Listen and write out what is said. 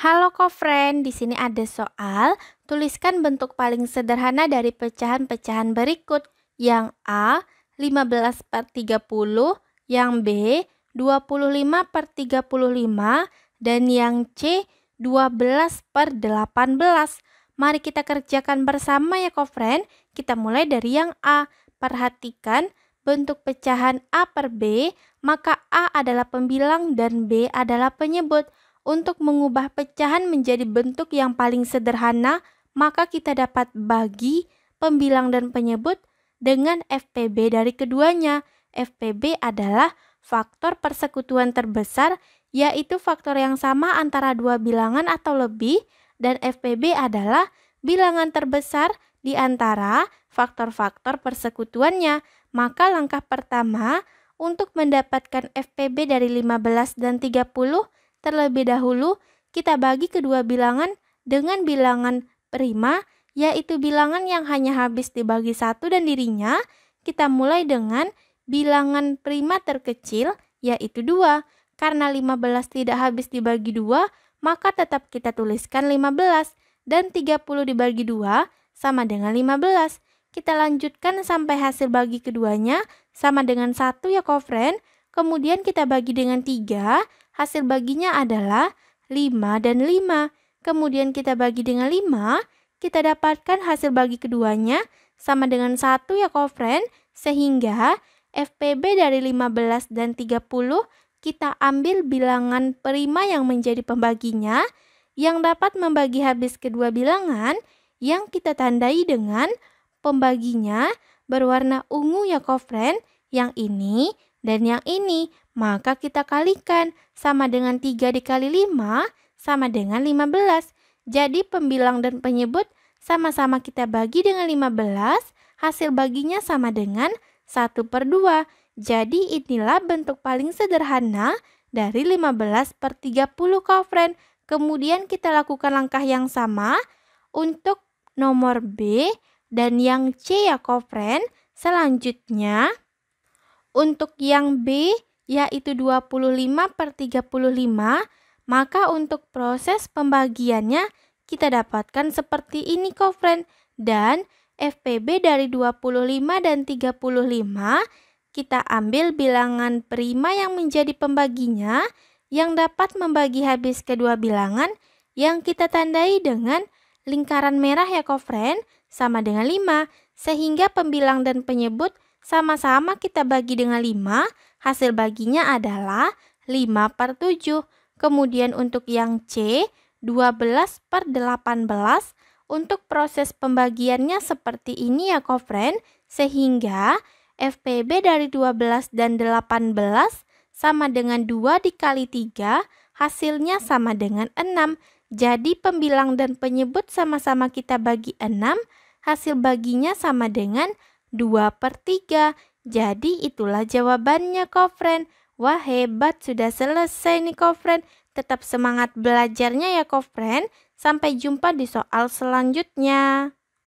Halo kofren, di sini ada soal. Tuliskan bentuk paling sederhana dari pecahan-pecahan berikut. Yang A, 15 per 30, yang B, 25 per 35, dan yang C, 12 per 18. Mari kita kerjakan bersama ya kofren. Kita mulai dari yang A. Perhatikan bentuk pecahan A per B, maka A adalah pembilang dan B adalah penyebut untuk mengubah pecahan menjadi bentuk yang paling sederhana, maka kita dapat bagi pembilang dan penyebut dengan FPB dari keduanya. FPB adalah faktor persekutuan terbesar, yaitu faktor yang sama antara dua bilangan atau lebih, dan FPB adalah bilangan terbesar di antara faktor-faktor persekutuannya. Maka langkah pertama untuk mendapatkan FPB dari 15 dan 30 Terlebih dahulu, kita bagi kedua bilangan dengan bilangan prima, yaitu bilangan yang hanya habis dibagi satu dan dirinya. Kita mulai dengan bilangan prima terkecil, yaitu 2. Karena 15 tidak habis dibagi 2, maka tetap kita tuliskan 15. Dan 30 dibagi 2 sama dengan 15. Kita lanjutkan sampai hasil bagi keduanya sama dengan 1 ya, kofren. Kemudian kita bagi dengan 3, hasil baginya adalah 5 dan 5. Kemudian kita bagi dengan 5, kita dapatkan hasil bagi keduanya sama dengan 1 ya kofren, sehingga FPB dari 15 dan 30 kita ambil bilangan prima yang menjadi pembaginya yang dapat membagi habis kedua bilangan yang kita tandai dengan pembaginya berwarna ungu ya kofren yang ini dan yang ini, maka kita kalikan sama dengan 3 dikali 5 sama dengan 15. Jadi pembilang dan penyebut sama-sama kita bagi dengan 15, hasil baginya sama dengan 1 per 2. Jadi inilah bentuk paling sederhana dari 15 per 30 kofren. Kemudian kita lakukan langkah yang sama untuk nomor B dan yang C ya kofren. Selanjutnya untuk yang B yaitu 25 per 35, maka untuk proses pembagiannya kita dapatkan seperti ini kofren dan FPB dari 25 dan 35 kita ambil bilangan prima yang menjadi pembaginya yang dapat membagi habis kedua bilangan yang kita tandai dengan lingkaran merah ya kofren sama dengan 5 sehingga pembilang dan penyebut sama-sama kita bagi dengan 5, hasil baginya adalah 5 per 7. Kemudian untuk yang C, 12 per 18. Untuk proses pembagiannya seperti ini ya kofren, sehingga FPB dari 12 dan 18 sama dengan 2 dikali 3, hasilnya sama dengan 6. Jadi pembilang dan penyebut sama-sama kita bagi 6, hasil baginya sama dengan 6. 2 per 3. Jadi itulah jawabannya Kofren. Wah hebat sudah selesai nih Kofren. Tetap semangat belajarnya ya Kofren. Sampai jumpa di soal selanjutnya.